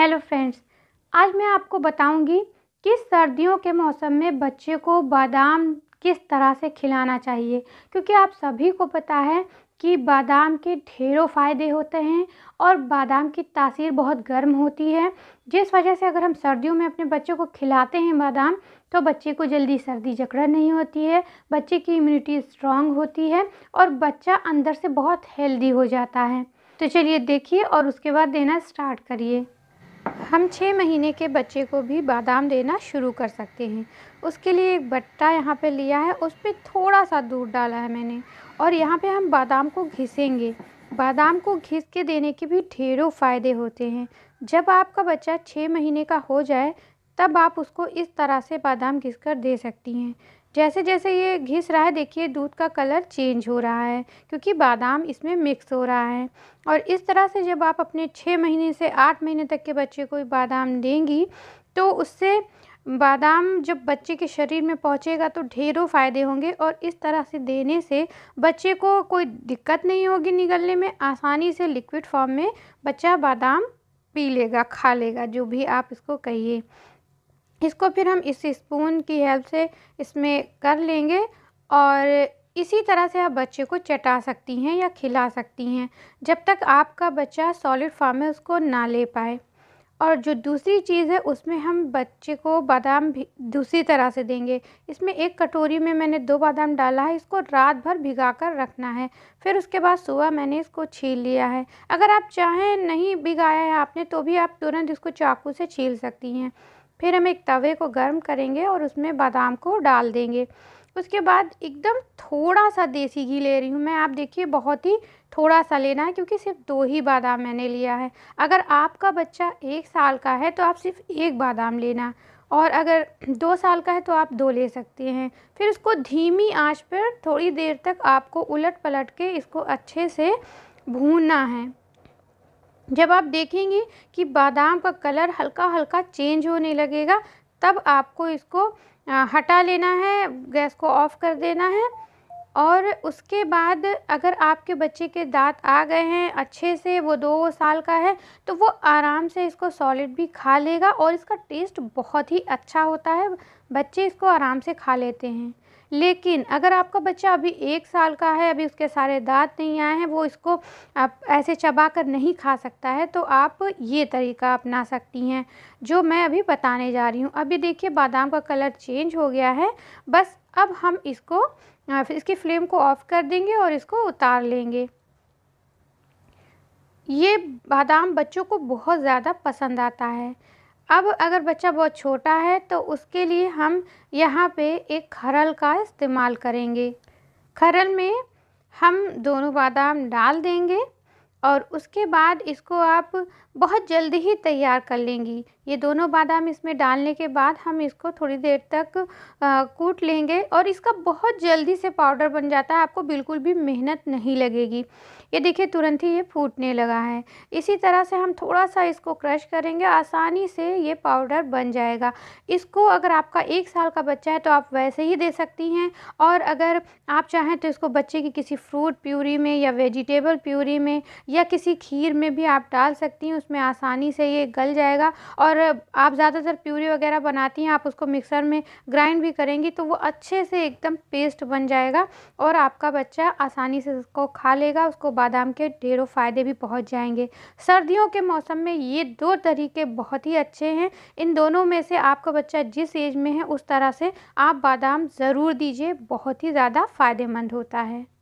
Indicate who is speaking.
Speaker 1: hello friends आज मैं आपको बताऊंगी कि सर्दियों के मौसम में बच्चे को बादाम किस तरह से खिलाना चाहिए क्योंकि आप सभी को पता है कि बादाम के ढेरों फ़ायदे होते हैं और बादाम की तासीर बहुत गर्म होती है जिस वजह से अगर हम सर्दियों में अपने बच्चों को खिलाते हैं बादाम तो बच्चे को जल्दी सर्दी जकड़ा नहीं होती है बच्चे की इम्यूनिटी स्ट्रांग होती है और बच्चा अंदर से बहुत हेल्दी हो जाता है तो चलिए देखिए और उसके बाद देना स्टार्ट करिए हम छः महीने के बच्चे को भी बादाम देना शुरू कर सकते हैं उसके लिए एक बट्टा यहाँ पे लिया है उस पर थोड़ा सा दूध डाला है मैंने और यहाँ पे हम बादाम को घिसेंगे बादाम को घिस के देने के भी ढेरों फ़ायदे होते हैं जब आपका बच्चा छः महीने का हो जाए तब आप उसको इस तरह से बादाम घिस कर दे सकती हैं जैसे जैसे ये घिस रहा है देखिए दूध का कलर चेंज हो रहा है क्योंकि बादाम इसमें मिक्स हो रहा है और इस तरह से जब आप अपने छः महीने से आठ महीने तक के बच्चे को बादाम देंगी तो उससे बादाम जब बच्चे के शरीर में पहुंचेगा तो ढेरों फ़ायदे होंगे और इस तरह से देने से बच्चे को कोई दिक्कत नहीं होगी निगलने में आसानी से लिक्विड फॉर्म में बच्चा बादाम पी लेगा खा लेगा जो भी आप इसको कहिए इसको फिर हम इस स्पून की हेल्प से इसमें कर लेंगे और इसी तरह से आप बच्चे को चटा सकती हैं या खिला सकती हैं जब तक आपका बच्चा सॉलिड फॉर्म में उसको ना ले पाए और जो दूसरी चीज़ है उसमें हम बच्चे को बादाम भी दूसरी तरह से देंगे इसमें एक कटोरी में मैंने दो बादाम डाला है इसको रात भर भिगा कर रखना है फिर उसके बाद सुबह मैंने इसको छील लिया है अगर आप चाहें नहीं भिगाया है आपने तो भी आप तुरंत इसको चाकू से छील सकती हैं फिर हम एक तवे को गर्म करेंगे और उसमें बादाम को डाल देंगे उसके बाद एकदम थोड़ा सा देसी घी ले रही हूँ मैं आप देखिए बहुत ही थोड़ा सा लेना है क्योंकि सिर्फ दो ही बादाम मैंने लिया है अगर आपका बच्चा एक साल का है तो आप सिर्फ एक बादाम लेना और अगर दो साल का है तो आप दो ले सकते हैं फिर इसको धीमी आंच पर थोड़ी देर तक आपको उलट पलट के इसको अच्छे से भूनना है जब आप देखेंगे कि बादाम का कलर हल्का हल्का चेंज होने लगेगा तब आपको इसको हटा लेना है गैस को ऑफ़ कर देना है और उसके बाद अगर आपके बच्चे के दांत आ गए हैं अच्छे से वो दो साल का है तो वो आराम से इसको सॉलिड भी खा लेगा और इसका टेस्ट बहुत ही अच्छा होता है बच्चे इसको आराम से खा लेते हैं लेकिन अगर आपका बच्चा अभी एक साल का है अभी उसके सारे दांत नहीं आए हैं वो इसको आप ऐसे चबा कर नहीं खा सकता है तो आप ये तरीका अपना सकती हैं जो मैं अभी बताने जा रही हूँ अभी देखिए बादाम का कलर चेंज हो गया है बस अब हम इसको इसकी फ्लेम को ऑफ़ कर देंगे और इसको उतार लेंगे ये बादाम बच्चों को बहुत ज़्यादा पसंद आता है अब अगर बच्चा बहुत छोटा है तो उसके लिए हम यहाँ पे एक खरल का इस्तेमाल करेंगे खरल में हम दोनों बादाम डाल देंगे और उसके बाद इसको आप बहुत जल्दी ही तैयार कर लेंगी ये दोनों बादाम इसमें डालने के बाद हम इसको थोड़ी देर तक आ, कूट लेंगे और इसका बहुत जल्दी से पाउडर बन जाता है आपको बिल्कुल भी मेहनत नहीं लगेगी ये देखिए तुरंत ही ये फूटने लगा है इसी तरह से हम थोड़ा सा इसको क्रश करेंगे आसानी से ये पाउडर बन जाएगा इसको अगर आपका एक साल का बच्चा है तो आप वैसे ही दे सकती हैं और अगर आप चाहें तो इसको बच्चे की किसी फ्रूट प्यूरी में या वेजिटेबल प्यूरी में या किसी खीर में भी आप डाल सकती हैं उसमें आसानी से ये गल जाएगा और आप ज़्यादातर प्यूरी वगैरह बनाती हैं आप उसको मिक्सर में ग्राइंड भी करेंगी तो वो अच्छे से एकदम पेस्ट बन जाएगा और आपका बच्चा आसानी से उसको खा लेगा उसको बादाम के ढेरों फ़ायदे भी पहुँच जाएंगे सर्दियों के मौसम में ये दो तरीके बहुत ही अच्छे हैं इन दोनों में से आपका बच्चा जिस एज में है उस तरह से आप बादाम ज़रूर दीजिए बहुत ही ज़्यादा फ़ायदेमंद होता है